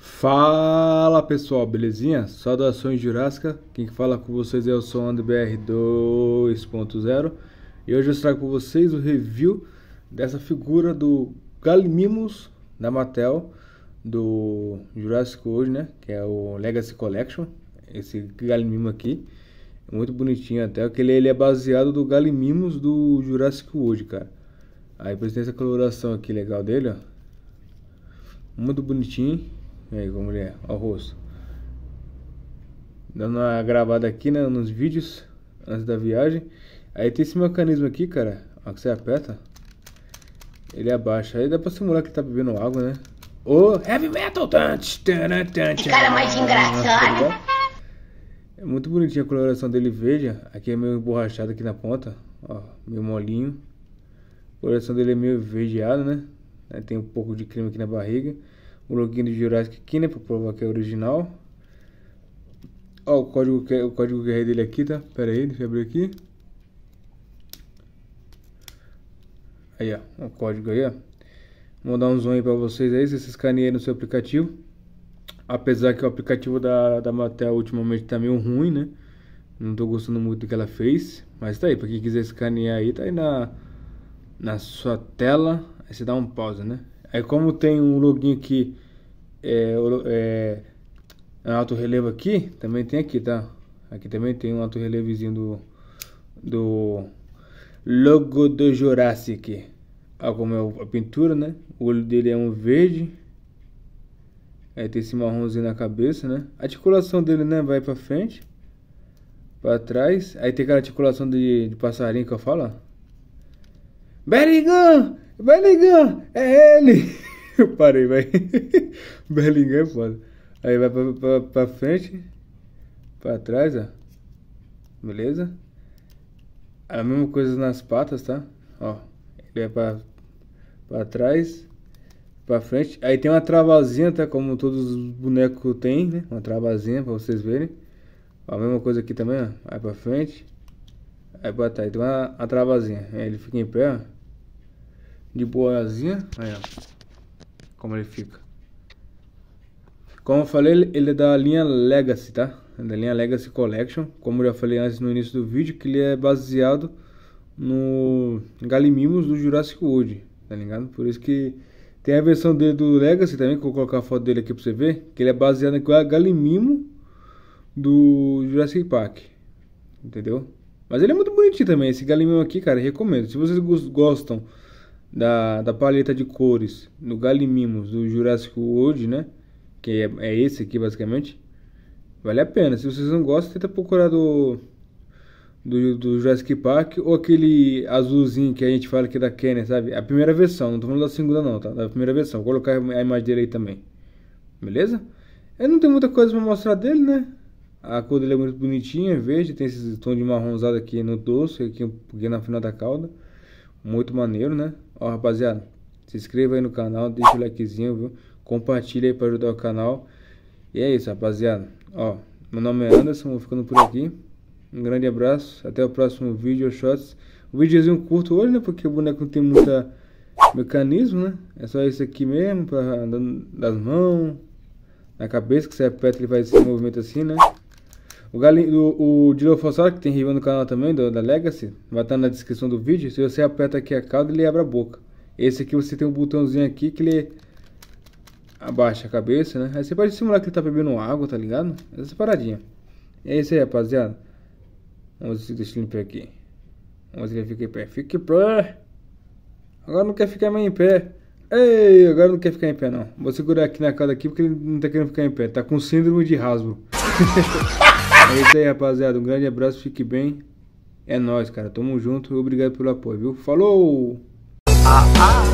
Fala pessoal, belezinha? Saudações Jurássica, quem fala com vocês é o Som BR 2.0 e hoje eu trago para vocês o review dessa figura do Galimimus da Mattel do Jurassic World, né? Que é o Legacy Collection esse galimimo aqui. Muito bonitinho até. Aquele ele é baseado do galimimos do Jurassic World, cara. Aí depois tem essa coloração aqui legal dele, ó. Muito bonitinho. E aí, como ele é, ó o rosto. Dando uma gravada aqui, né, nos vídeos, antes da viagem. Aí tem esse mecanismo aqui, cara, ó, que você aperta. Ele abaixa. Aí dá pra simular que tá bebendo água, né? O oh, Heavy Metal! Que cara mais engraçado! Tá é muito bonitinha a coloração dele, veja. Aqui é meio emborrachado aqui na ponta, ó, meio molinho. A coloração dele é meio verdeado, né? Tem um pouco de creme aqui na barriga. O login do Jurassic aqui, né? Pra provar que é original. Ó, o código, o código QR dele aqui, tá? Pera aí, deixa eu abrir aqui. Aí, ó, o código aí, ó. Vou dar um zoom aí pra vocês aí, se você no seu aplicativo. Apesar que o aplicativo da, da Mattel ultimamente tá meio ruim, né? Não tô gostando muito do que ela fez. Mas tá aí, pra quem quiser escanear aí, tá aí na, na sua tela. Aí você dá um pause, né? Aí como tem um login aqui, é, é, é alto relevo aqui, também tem aqui, tá? Aqui também tem um alto relevozinho do, do logo do Jurassic. Olha como é a pintura, né? O olho dele é um verde. Aí é, tem esse marronzinho na cabeça, né? A articulação dele, né, vai pra frente, pra trás. Aí tem aquela articulação de, de passarinho que eu falo, ó. Bellingham! É ele! Eu parei, vai. Bellingham é foda. Aí vai pra, pra, pra frente, pra trás, ó. Beleza? A mesma coisa nas patas, tá? Ó, ele vai pra, pra trás, pra frente. Aí tem uma travazinha, tá? Como todos os bonecos têm, né? Uma travazinha pra vocês verem. A mesma coisa aqui também, ó. Aí pra frente. Aí pra trás. Tem uma, uma travazinha. Aí ele fica em pé, ó. De boazinha. Aí, ó. Como ele fica. Como eu falei, ele é da linha Legacy, tá? É da linha Legacy Collection. Como eu já falei antes no início do vídeo, que ele é baseado no Galimimos do Jurassic World, tá ligado? Por isso que tem a versão dele do Legacy também, que eu vou colocar a foto dele aqui pra você ver. Que ele é baseado no Galimimo do Jurassic Park. Entendeu? Mas ele é muito bonitinho também. Esse Galimimo aqui, cara, recomendo. Se vocês gostam da, da paleta de cores no Galimimo do Jurassic World, né? Que é, é esse aqui, basicamente. Vale a pena. Se vocês não gostam, tenta procurar do do, do Jurassic Park ou aquele azulzinho que a gente fala que é da Kenner, sabe? É a primeira versão, não tô falando da segunda não, tá? Da primeira versão. Vou colocar a imagem dele aí também. Beleza? Eu não tenho muita coisa pra mostrar dele, né? A cor dele é muito bonitinha, é verde, tem esse tom de marronzado aqui no dorso, aqui, pouquinho na final da cauda. Muito maneiro, né? Ó, rapaziada, se inscreva aí no canal, deixa o likezinho, viu? Compartilha aí pra ajudar o canal. E é isso, rapaziada. Ó, meu nome é Anderson, vou ficando por aqui. Um grande abraço, até o próximo vídeo, shots. O vídeozinho curto hoje, né? Porque o boneco não tem muita mecanismo, né? É só isso aqui mesmo, pra, das mãos, na cabeça, que você aperta ele faz esse movimento assim, né? O, galinho, o, o Dilophosaurus, que tem review no canal também, do, da Legacy, vai estar na descrição do vídeo. Se você aperta aqui a cauda, ele abre a boca. Esse aqui você tem um botãozinho aqui que ele abaixa a cabeça, né? Aí você pode simular que ele tá bebendo água, tá ligado? Essa paradinha. É isso aí, rapaziada. Vamos deixa eu limpar aqui. se ele fica em pé. Fica em pé! Agora não quer ficar mais em pé. Ei, agora não quer ficar em pé não. Vou segurar aqui na cara aqui porque ele não tá querendo ficar em pé. Tá com síndrome de rasgo. é isso aí, rapaziada. Um grande abraço, fique bem. É nóis, cara. Tamo junto. Obrigado pelo apoio, viu? Falou! Ah, ah.